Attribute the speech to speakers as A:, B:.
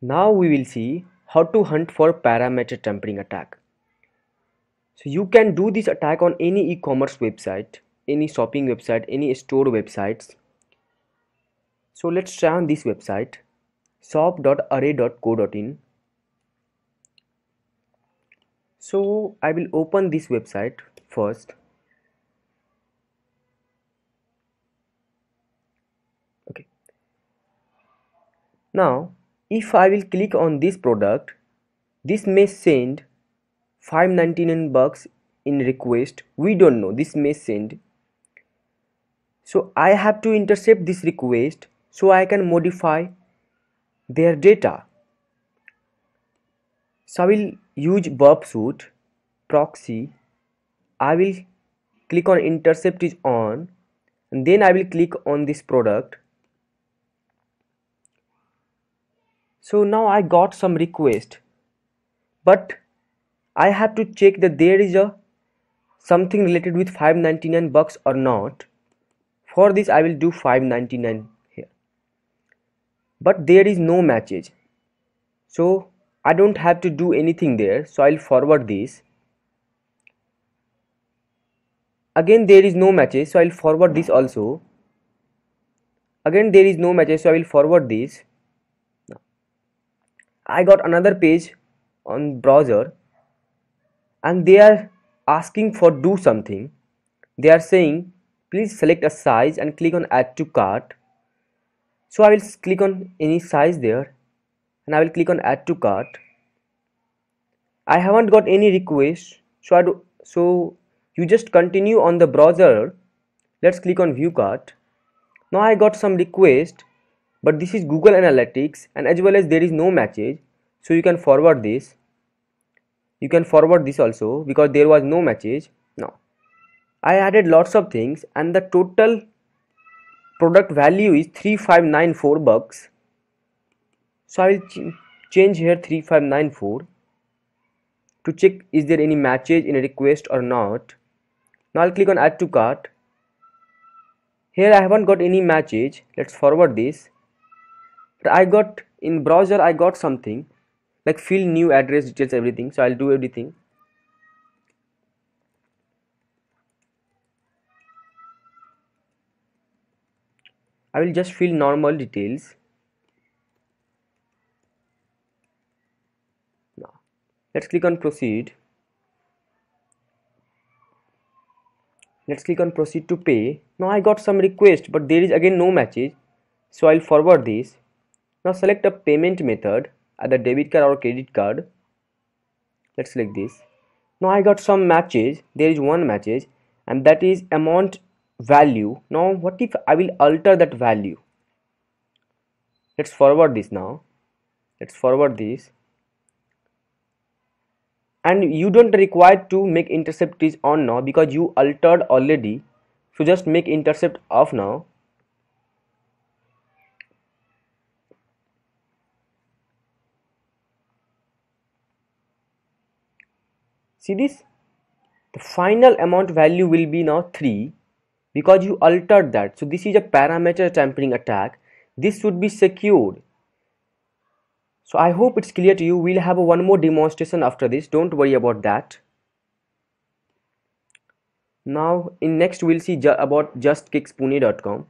A: Now we will see how to hunt for parameter tampering attack. So you can do this attack on any e-commerce website, any shopping website, any store websites. So let's try on this website shop.array.co.in. So I will open this website first. Okay. Now if I will click on this product this may send 599 bucks in request we don't know this may send so I have to intercept this request so I can modify their data so I will use burp suit proxy I will click on intercept is on and then I will click on this product so now I got some request but I have to check that there is a something related with 599 bucks or not for this I will do 599 here but there is no matches so I don't have to do anything there so I'll forward this again there is no matches so I'll forward this also again there is no matches so I will forward this I got another page on browser and they are asking for do something they are saying please select a size and click on add to cart so I will click on any size there and I will click on add to cart I haven't got any request so I do so you just continue on the browser let's click on view cart now I got some request but this is Google Analytics and as well as there is no matches so you can forward this you can forward this also because there was no matches now I added lots of things and the total product value is 3594 bucks so I will ch change here 3594 to check is there any matches in a request or not now I'll click on add to cart here I haven't got any matches let's forward this but I got in browser I got something like fill new address details everything so I'll do everything I will just fill normal details now let's click on proceed let's click on proceed to pay now I got some request but there is again no message so I'll forward this now select a payment method either debit card or credit card. Let's select this. Now I got some matches. There is one matches and that is amount value. Now what if I will alter that value? Let's forward this now. Let's forward this. And you don't require to make intercept is on now because you altered already. So just make intercept off now. see this the final amount value will be now 3 because you altered that so this is a parameter tampering attack this should be secured so I hope it's clear to you we'll have one more demonstration after this don't worry about that now in next we'll see ju about justkickspony.com.